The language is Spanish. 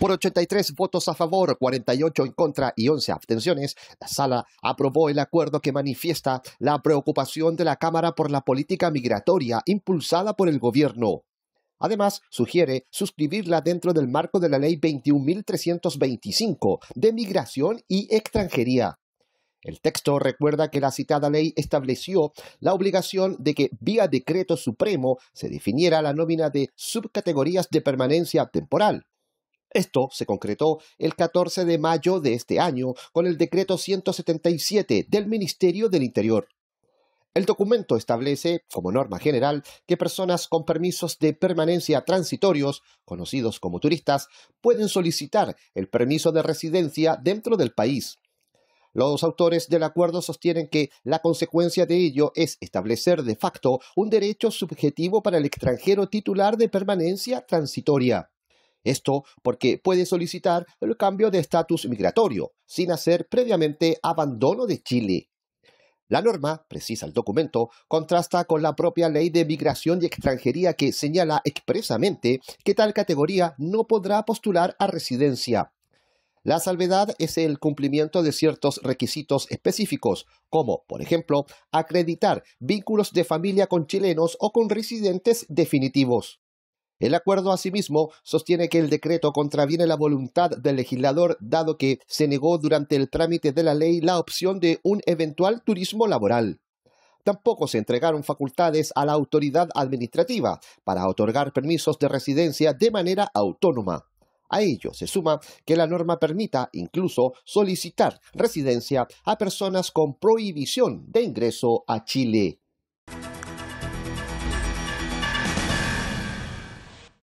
Por 83 votos a favor, 48 en contra y 11 abstenciones, la sala aprobó el acuerdo que manifiesta la preocupación de la Cámara por la política migratoria impulsada por el gobierno. Además, sugiere suscribirla dentro del marco de la Ley 21.325 de Migración y Extranjería. El texto recuerda que la citada ley estableció la obligación de que vía decreto supremo se definiera la nómina de subcategorías de permanencia temporal, esto se concretó el 14 de mayo de este año con el decreto 177 del Ministerio del Interior. El documento establece, como norma general, que personas con permisos de permanencia transitorios, conocidos como turistas, pueden solicitar el permiso de residencia dentro del país. Los autores del acuerdo sostienen que la consecuencia de ello es establecer de facto un derecho subjetivo para el extranjero titular de permanencia transitoria. Esto porque puede solicitar el cambio de estatus migratorio sin hacer previamente abandono de Chile. La norma, precisa el documento, contrasta con la propia ley de migración y extranjería que señala expresamente que tal categoría no podrá postular a residencia. La salvedad es el cumplimiento de ciertos requisitos específicos, como, por ejemplo, acreditar vínculos de familia con chilenos o con residentes definitivos. El acuerdo, asimismo, sostiene que el decreto contraviene la voluntad del legislador, dado que se negó durante el trámite de la ley la opción de un eventual turismo laboral. Tampoco se entregaron facultades a la autoridad administrativa para otorgar permisos de residencia de manera autónoma. A ello se suma que la norma permita incluso solicitar residencia a personas con prohibición de ingreso a Chile.